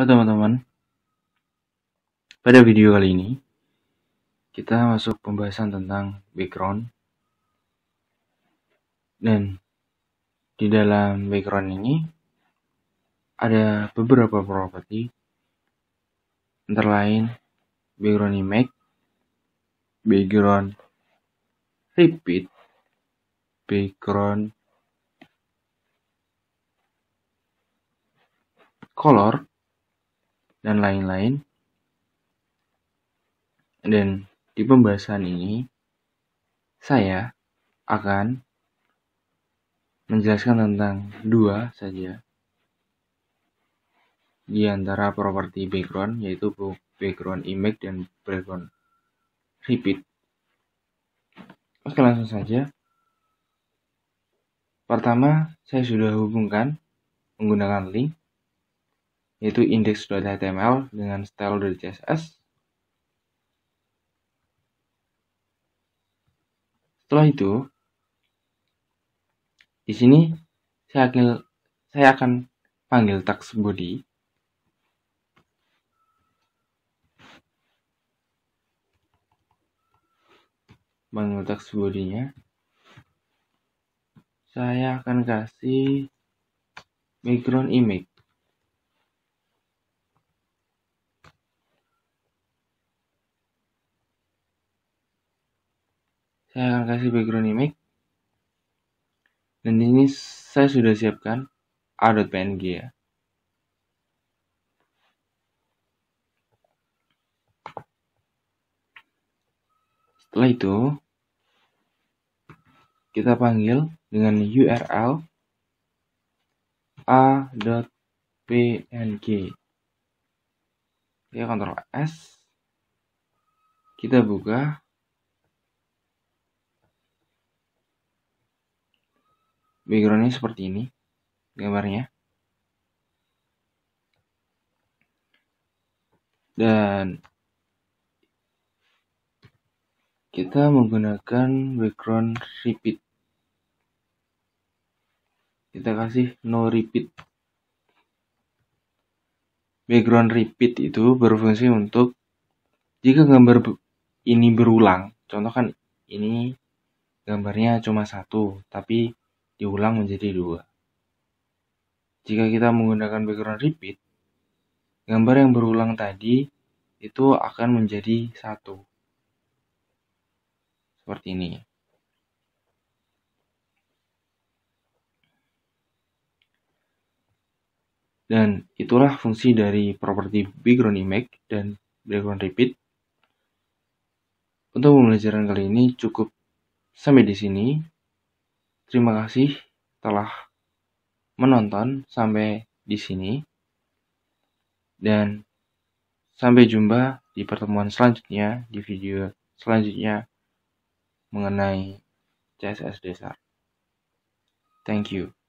Halo teman-teman, pada video kali ini kita masuk pembahasan tentang background dan di dalam background ini ada beberapa properti antara lain background image, background repeat, background color, dan lain-lain. Dan di pembahasan ini, saya akan menjelaskan tentang dua saja di antara properti background yaitu background image dan background repeat. Oke langsung saja. Pertama, saya sudah hubungkan menggunakan link yaitu index.html dengan style dari CSS. Setelah itu, di sini saya akan, saya akan panggil tag body. Panggil tag body-nya. Saya akan kasih background image. saya akan kasih background image dan ini saya sudah siapkan a.png ya setelah itu kita panggil dengan url a.png ya kontrol S kita buka backgroundnya seperti ini gambarnya dan kita menggunakan background repeat kita kasih no repeat background repeat itu berfungsi untuk jika gambar ini berulang contoh kan ini gambarnya cuma satu tapi diulang menjadi dua. Jika kita menggunakan background repeat, gambar yang berulang tadi itu akan menjadi satu. Seperti ini. Dan itulah fungsi dari properti background image dan background repeat. Untuk pembelajaran kali ini cukup sampai di sini. Terima kasih telah menonton sampai di sini. Dan sampai jumpa di pertemuan selanjutnya, di video selanjutnya mengenai CSS Desa. Thank you.